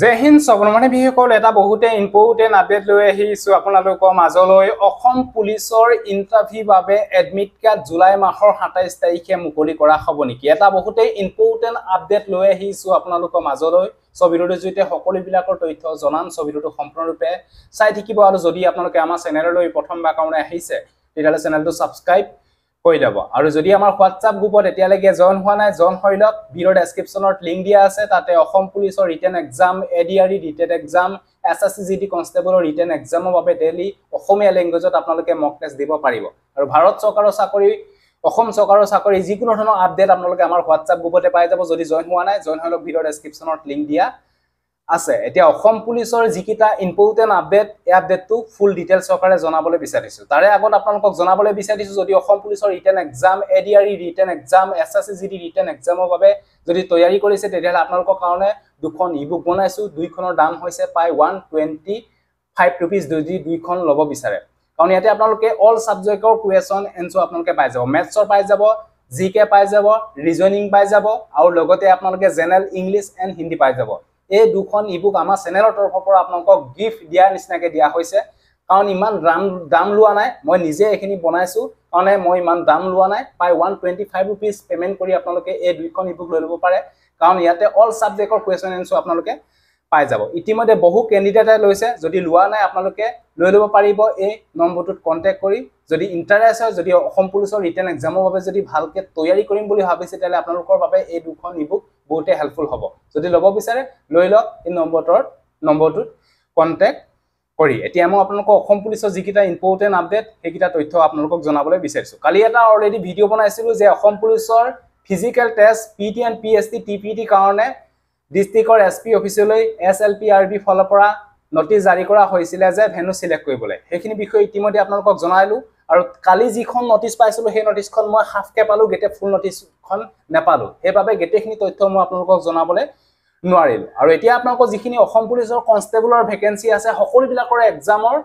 জয় হিন্দ সবৰমানে বিশেষকল এটা বহুতে important update লৈ আহিছোঁ আপোনালোকৰ মাজলৈ অসম পুলিচৰ ইণ্টাৰভিউ বাবে এডমিট কাৰ্ড জুলাই মাহৰ সাতাইছ তাৰিখে মুকলি কৰা হ'ব নেকি এটা বহুতে ইম্পৰ্টেণ্ট আপডেট লৈ আহিছোঁ আপোনালোকৰ মাজলৈ ছবিটোৰ জৰিয়তে সকলোবিলাকৰ তথ্য জনাম ছবিটোতো সম্পূৰ্ণৰূপে চাই থাকিব আৰু যদি আপোনালোকে আমাৰ চেনেললৈ প্ৰথমবাৰ কাৰণে আহিছে তেতিয়াহ'লে চেনেলটো ছাবস্ক্ৰাইব হৈ যাব আৰু যদি আমাৰ হোৱাটছআপ গ্ৰুপত এতিয়ালৈকে জইন হোৱা নাই জইন হৈ লওক ভিডিঅ' ডেছক্ৰিপশ্যনত লিংক দিয়া আছে তাতে অসম পুলিচৰ written exam A D R E exam S S C G D কনষ্টেবলৰ ৰিটেন এক্সামৰ বাবে ডেইলি অসমীয়া লেংগুৱেজত আপোনালোকে মক টেষ্ট দিব পাৰিব আৰু ভাৰত চৰকাৰৰ চাকৰি অসম চৰকাৰৰ চাকৰি যিকোনো ধৰণৰ আপডেট আপোনালোকে আমাৰ হোৱাটছআপ গ্ৰুপতে পাই যাব যদি জইন হোৱা নাই জইন হৈ লওক ভিডিঅ' ডেছক্ৰিপশ্যনত লিংক দিয়া আছে এতিয়া অসম পুলিচৰ যিকেইটা ইম্পৰ্টেণ্ট আপডেট এই আপডেটটো ফুল ডিটেইলছ চৰকাৰে জনাবলৈ বিচাৰিছোঁ তাৰে আগত আপোনালোকক জনাবলৈ বিচাৰিছোঁ যদি অসম পুলিচৰ return exam A D R E return exam S S C G D return একজামৰ বাবে যদি তৈয়াৰী কৰিছে তেতিয়াহ'লে আপোনালোকৰ কাৰণে দুখন ই বুক বনাইছোঁ দুইখনৰ দাম হৈছে প্ৰায় ওৱান টুৱেণ্টি ফাইভ ৰুপিজ যদি দুইখন ল'ব বিচাৰে কাৰণ ইয়াতে আপোনালোকে অল ছাবজেক্টৰ কুৱেশ্যন এনচাৰ আপোনালোকে পাই যাব মেথছৰ পাই যাব জি কে পাই যাব ৰিজনিং পাই যাব আৰু লগতে আপোনালোকে জেনেৰেল ইংলিছ এণ্ড হিন্দী পাই যাব এই দুখন ইবুক আমাৰ চেনেলৰ তৰফৰ পৰা আপোনালোকক গিফ্ট দিয়াৰ নিচিনাকৈ দিয়া হৈছে কাৰণ ইমান দাম দাম লোৱা নাই মই নিজে এইখিনি বনাইছোঁ কাৰণে মই ইমান দাম লোৱা নাই প্ৰায় one twenty five rupees payment কৰি আপোনালোকে এই দুইখন ইবুক লৈ ল'ব পাৰে কাৰণ ইয়াতে অল ছাবজেক্টৰ কুৱেশ্যন এনচাৰ আপোনালোকে পাই যাব ইতিমধ্যে বহু কেণ্ডিডেটে লৈছে যদি লোৱা নাই আপোনালোকে লৈ ল'ব পাৰিব এই নম্বৰটোত কণ্টেক্ট কৰি যদি ইণ্টাৰেষ্ট হয় যদি অসম পুলিচৰ ৰিটাৰ্ণ এক্সামৰ বাবে যদি ভালকৈ তৈয়াৰী কৰিম বুলি ভাবিছে তেতিয়াহ'লে আপোনালোকৰ বাবে এই দুখন ইবুক বহুতেই হেল্পফুল হ'ব যদি ল'ব বিচাৰে লৈ লওক এই নম্বৰটোৰ নম্বৰটোত কণ্টেক্ট কৰি এতিয়া মই আপোনালোকৰ অসম পুলিচৰ যিকেইটা ইম্পৰ্টেণ্ট আপডেট সেইকেইটা তথ্য আপোনালোকক জনাবলৈ বিচাৰিছোঁ কালি এটা অলৰেডি ভিডিঅ' বনাইছিলোঁ যে অসম পুলিচৰ physical test P T and P S T T P টিৰ কাৰণে ডিষ্ট্ৰিক্টৰ এছ পি অফিচলৈ S L P R B ফালৰ পৰা নটিছ জাৰি কৰা হৈছিলে যে ভেনু চিলেক্ট কৰিবলৈ সেইখিনি বিষয়ে ইতিমধ্যে আপোনালোকক জনালোঁ আৰু কালি যিখন নটিচ পাইছিলোঁ সেই নটিচখন মই হাফকৈ পালোঁ গেটে ফুল নটিচখন নেপালোঁ সেইবাবে গেটেখিনি তথ্য মই আপোনালোকক জনাবলৈ নোৱাৰিলোঁ আৰু এতিয়া আপোনালোকৰ যিখিনি অসম পুলিচৰ কনষ্টেবলৰ ভেকেঞ্চি আছে সকলোবিলাকৰ এক্সামৰ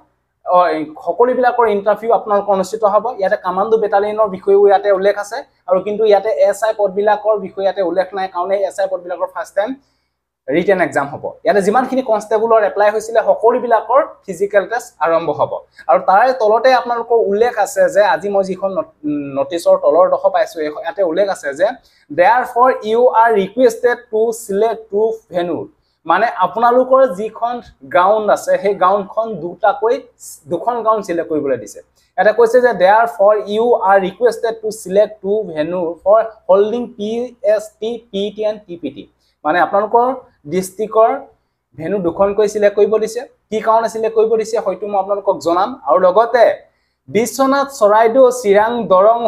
সকলোবিলাকৰ ইণ্টাৰভিউ আপোনালোকৰ অনুষ্ঠিত হ'ব ইয়াতে কামাণ্ডো বেটালিয়নৰ বিষয়েও ইয়াতে উল্লেখ আছে আৰু কিন্তু ইয়াতে এছ আই পদবিলাকৰ বিষয়ে ইয়াতে উল্লেখ নাই কাৰণে এছ আই পদবিলাকৰ ফাৰ্ষ্ট টাইম ৰিটেন এক্সাম হ'ব ইয়াতে যিমানখিনি কনষ্টেবুলৰ এপ্লাই হৈছিলে সকলোবিলাকৰ ফিজিকেল টেষ্ট আৰম্ভ হ'ব আৰু তাৰে তলতে আপোনালোকৰ উল্লেখ আছে যে আজি মই যিখন নটিচৰ তলৰ দশ পাইছোঁ ইয়াতে উল্লেখ আছে যে they are for you are requested to select to ভেনুৰ মানে আপোনালোকৰ যিখন গ্ৰাউণ্ড আছে সেই গ্ৰাউণ্ডখন দুটাকৈ দুখন গ্ৰাউণ্ড ছিলেক্ট কৰিবলৈ দিছে ইয়াতে কৈছে যে they are for you are requested to select to ভেনুৰ for holding P S T P T and T P T মানে আপোনালোকৰ ডিষ্ট্ৰিক্টৰ ভেনু দুখনকৈ চিলেক্ট কৰিব দিছে কি কাৰণে চিলেক্ট কৰিব দিছে হয়তো মই আপোনালোকক জনাম আৰু লগতে বিশ্বনাথ চৰাইদেউ চিৰাং দৰং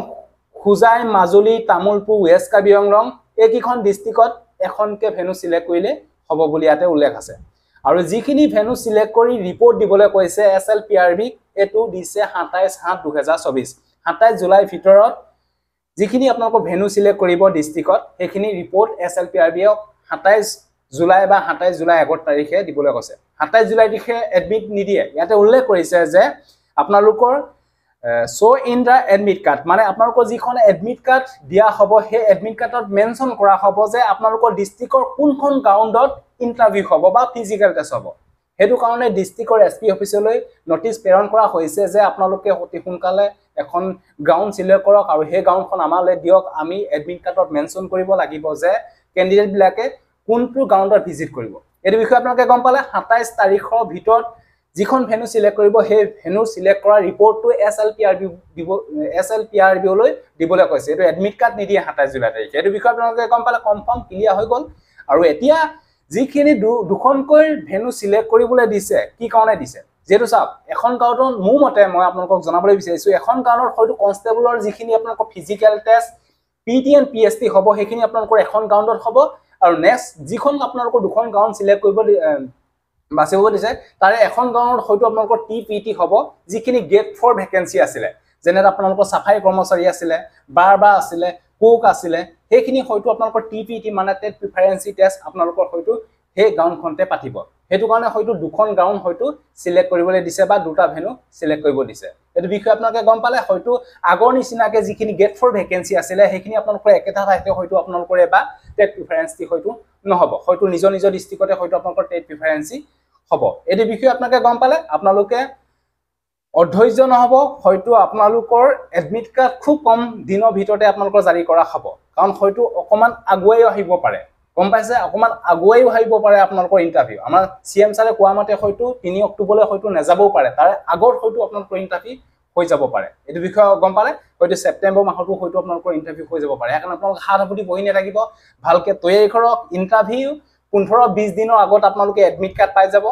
হোজাই মাজুলী তামোলপুৰ কাৰ্বি আংলং এইকেইখন ডিষ্ট্ৰিক্টত এখনকৈ ভেনু চিলেক্ট কৰিলে হ'ব বুলি ইয়াতে উল্লেখ আছে আৰু যিখিনি ভেনু চিলেক্ট কৰি ৰিপৰ্ট দিবলৈ কৈছে এছ এল পি আৰ বিক এইটো দিছে সাতাইছ সাত দুহেজাৰ চৌবিছ সাতাইছ জুলাইৰ ভিতৰত যিখিনি আপোনালোকৰ ভেনু চিলেক্ট কৰিব ডিষ্ট্ৰিক্টত সেইখিনি report S L P R বিয়ে সাতাইছ জুলাই বা সাতাইছ জুলাই আগৰ তাৰিখে দিবলৈ কৈছে সাতাইছ জুলাই তাৰিখে এডমিট নিদিয়ে ইয়াতে উল্লেখ কৰিছে যে আপোনালোকৰ show' in the admit card মানে আপোনালোকৰ যিখন এডমিট কাৰ্ড দিয়া হ'ব সেই এডমিট কাৰ্ডত মেনশ্যন কৰা হ'ব যে আপোনালোকৰ ডিষ্ট্ৰিক্টৰ কোনখন গাউণ্ডত ইণ্টাৰভিউ হ'ব বা ফিজিকেল টেষ্ট হ'ব সেইটো কাৰণে ডিষ্ট্ৰিক্টৰ এছ পি অফিচলৈ নটিচ প্ৰেৰণ কৰা হৈছে যে আপোনালোকে অতি সোনকালে এখন গ্ৰাউণ্ড চিলেক্ট কৰক আৰু সেই গাউণ্ডখন আমালৈ দিয়ক আমি এডমিট কাৰ্ডত মেনশ্যন কৰিব লাগিব যে কেণ্ডিডেটবিলাকে কোনটো গ্ৰাউণ্ডত ভিজিট কৰিব এইটো বিষয়ে আপোনালোকে গম পালে সাতাইছ তাৰিখৰ ভিতৰত যিখন ভেনু ছিলেক্ট কৰিব সেই ভেনু ছিলেক্ট কৰা ৰিপৰ্টটো S L P R B দিব এছ এল পি আৰ বিলৈ দিবলৈ কৈছে এইটো এডমিট কাৰ্ড নিদিয়ে সাতাইছ জুলাই তাৰিখে এইটো বিষয়ে আপোনালোকে গম পালে কনফাৰ্ম ক্লিয়াৰ হৈ গ'ল আৰু এতিয়া যিখিনি দুখনকৈ ভেনু ছিলেক্ট কৰিবলৈ দিছে কি কাৰণে দিছে যিহেতু চাওক এখন গাঁৱত মোৰ মতে মই আপোনালোকক জনাবলৈ বিচাৰিছোঁ এখন গাঁৱত হয়তো কনষ্টেবলৰ যিখিনি আপোনালোকৰ physical test P T and P S T হ'ব সেইখিনি আপোনালোকৰ এখন গাউণ্ডত হ'ব আৰু নেক্সট যিখন আপোনালোকৰ দুখন গাউণ্ড ছিলেক্ট কৰিব বাচিব দিছে তাৰে এখন গাঁৱত হয়তো আপোনালোকৰ টি পি টি হ'ব যিখিনি গেট ফ'ৰ ভেকেঞ্চি আছিলে যেনে আপোনালোকৰ চাফাই কৰ্মচাৰী আছিলে বাৰ বা আছিলে কোক আছিলে সেইখিনি হয়তো আপোনালোকৰ টি পি টি মানে টেট প্ৰিফাৰেঞ্চি টেষ্ট আপোনালোকৰ হয়তো সেই গাউণ্ডখনতে পাতিব সেইটো কাৰণে হয়তো দুখন গ্ৰাউণ্ড হয়তো চিলেক্ট কৰিবলৈ দিছে বা দুটা ভেনু চিলেক্ট কৰিব দিছে এইটো বিষয়ে আপোনালোকে গম পালে হয়তো আগৰ নিচিনাকৈ যিখিনি গেট ফৰ ভেকেঞ্চি আছিলে সেইখিনি আপোনালোকৰ একেটা ঠাইতে হয়তো আপোনালোকৰ এবাৰ টেট প্ৰিফাৰেঞ্চটি হয়তো নহ'ব হয়তো নিজৰ নিজৰ ডিষ্ট্ৰিকতে হয়তো আপোনালোকৰ টেট প্ৰিফাৰেঞ্চি হ'ব এইটো বিষয়ে আপোনালোকে গম পালে আপোনালোকে অধৈৰ্য নহ'ব হয়তো আপোনালোকৰ এডমিট কাৰ্ড খুব কম দিনৰ ভিতৰতে আপোনালোকৰ জাৰি কৰা হ'ব কাৰণ হয়তো অকণমান আগুৱাই আহিব পাৰে গম পাইছে অকণমান আগুৱাইও ভাবিব পাৰে আপোনালোকৰ ইণ্টাৰভিউ আমাৰ চি এম ছাৰে কোৱা মতে হয়তো তিনি অক্টোবৰলৈ হয়তো নেযাবও পাৰে তাৰে আগত হয়তো আপোনালোকৰ ইণ্টাৰভিউ হৈ যাব পাৰে এইটো বিষয়ে গম পালে হয়তো ছেপ্টেম্বৰ মাহতো হয়তো আপোনালোকৰ ইণ্টাৰভিউ হৈ যাব পাৰে সেইকাৰণে আপোনালোকে হাত সাপতি বহি নাথাকিব ভালকৈ তৈয়াৰী কৰক ইণ্টাৰভিউ পোন্ধৰ বিছ দিনৰ আগত আপোনালোকে এডমিট কাৰ্ড পাই যাব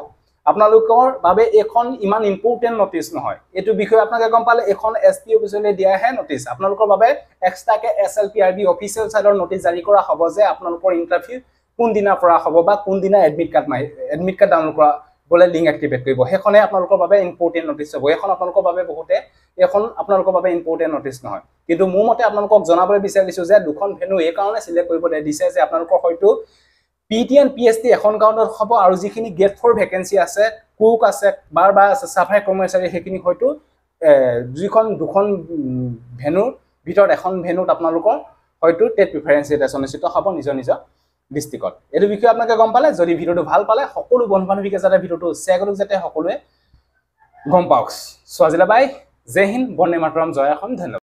আপোনালোকৰ বাবে এখন ইমান ইম্পৰ্টেণ্ট নটিচ নহয় এইটো বিষয়ে আপোনালোকে গম পালে এখন এছ টি অফিচলৈ দিয়াহে নটিচ আপোনালোকৰ বাবে এক্সট্ৰাকে S L P R B official চাইডৰ নটিচ জাৰি কৰা হ'ব যে আপোনালোকৰ ইণ্টাৰভিউ কোনদিনা পৰা হ'ব বা কোনদিনা এডমিট কাৰ্ড মাৰি এডমিট কাৰ্ড ডাউনলোড কৰা বোলে লিংক এক্টিভেট কৰিব সেইখনে আপোনালোকৰ বাবে ইম্পৰ্টেণ্ট নটিচ হ'ব এইখন আপোনালোকৰ বাবে বহুতে এইখন আপোনালোকৰ বাবে ইম্পৰ্টেণ্ট নটিচ নহয় কিন্তু মোৰ মতে আপোনালোকক জনাবলৈ বিচাৰিছোঁ যে দুখন ভেনু এইকাৰণে চিলেক্ট কৰিবলৈ দিছে যে আপোনালোকৰ হয়তো P T and P H T এখন গাঁৱত হ'ব আৰু যিখিনি গেট ফ'ৰ ভেকেঞ্চি আছে কুক আছে বাৰ বাৰ আছে চাফাই কৰ্মচাৰী সেইখিনি হয়তো যিখন দুখন ভেনুৰ ভিতৰত এখন ভেনুত আপোনালোকৰ হয়তো টেট প্ৰিফাৰেঞ্চ এটা অনুষ্ঠিত হ'ব নিজৰ নিজৰ ডিষ্ট্ৰিক্টত এইটো বিষয়ে আপোনালোকে গম পালে যদি ভিডিঅ'টো ভাল পালে সকলো বন্ধু বান্ধৱীকে যাতে ভিডিঅ'টো শ্বেয়াৰ কৰক যাতে সকলোৱে গম পাওক চোৱা জিলা বাই জয় হিন্দ বন্দে মাতৰম জয় অসম ধন্যবাদ